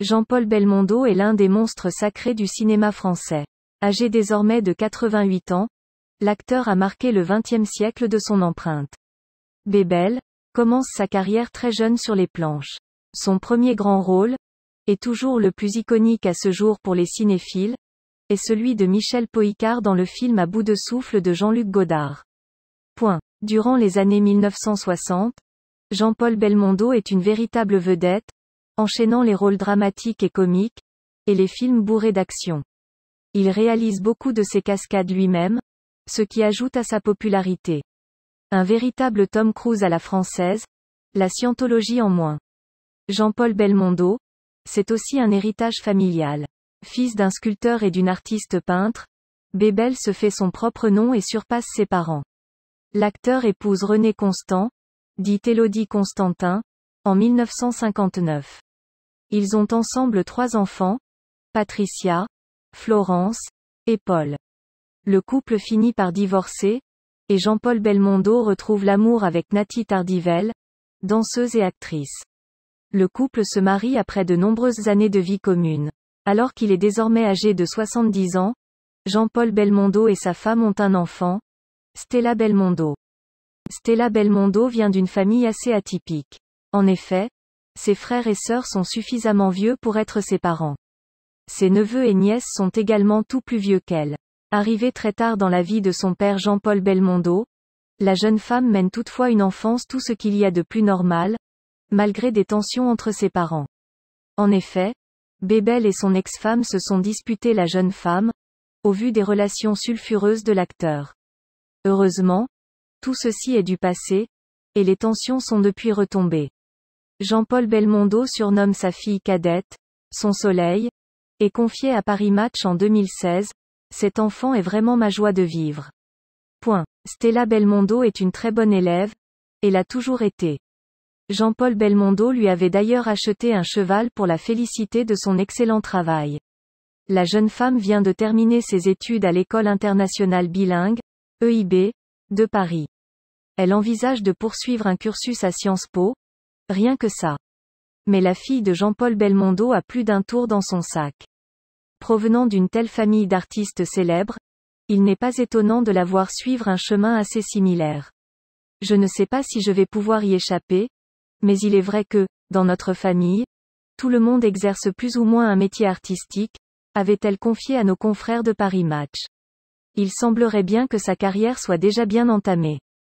Jean-Paul Belmondo est l'un des monstres sacrés du cinéma français. Âgé désormais de 88 ans, l'acteur a marqué le XXe siècle de son empreinte. Bébel, commence sa carrière très jeune sur les planches. Son premier grand rôle, et toujours le plus iconique à ce jour pour les cinéphiles, est celui de Michel Poicard dans le film À bout de souffle de Jean-Luc Godard. Point. Durant les années 1960, Jean-Paul Belmondo est une véritable vedette, enchaînant les rôles dramatiques et comiques, et les films bourrés d'action. Il réalise beaucoup de ses cascades lui-même, ce qui ajoute à sa popularité. Un véritable Tom Cruise à la française, la scientologie en moins. Jean-Paul Belmondo, c'est aussi un héritage familial. Fils d'un sculpteur et d'une artiste peintre, Bébel se fait son propre nom et surpasse ses parents. L'acteur épouse René Constant, dit Élodie Constantin, en 1959. Ils ont ensemble trois enfants, Patricia, Florence, et Paul. Le couple finit par divorcer, et Jean-Paul Belmondo retrouve l'amour avec Nati Tardivel, danseuse et actrice. Le couple se marie après de nombreuses années de vie commune. Alors qu'il est désormais âgé de 70 ans, Jean-Paul Belmondo et sa femme ont un enfant, Stella Belmondo. Stella Belmondo vient d'une famille assez atypique. En effet, ses frères et sœurs sont suffisamment vieux pour être ses parents. Ses neveux et nièces sont également tout plus vieux qu'elle. Arrivée très tard dans la vie de son père Jean-Paul Belmondo, la jeune femme mène toutefois une enfance tout ce qu'il y a de plus normal, malgré des tensions entre ses parents. En effet, Bébel et son ex-femme se sont disputés la jeune femme, au vu des relations sulfureuses de l'acteur. Heureusement, tout ceci est du passé, et les tensions sont depuis retombées. Jean-Paul Belmondo surnomme sa fille cadette, son soleil, et confié à Paris Match en 2016, cet enfant est vraiment ma joie de vivre. Point. Stella Belmondo est une très bonne élève, et l'a toujours été. Jean-Paul Belmondo lui avait d'ailleurs acheté un cheval pour la féliciter de son excellent travail. La jeune femme vient de terminer ses études à l'école internationale bilingue, EIB, de Paris. Elle envisage de poursuivre un cursus à Sciences Po, Rien que ça. Mais la fille de Jean-Paul Belmondo a plus d'un tour dans son sac. Provenant d'une telle famille d'artistes célèbres, il n'est pas étonnant de la voir suivre un chemin assez similaire. Je ne sais pas si je vais pouvoir y échapper, mais il est vrai que, dans notre famille, tout le monde exerce plus ou moins un métier artistique, avait-elle confié à nos confrères de Paris Match. Il semblerait bien que sa carrière soit déjà bien entamée.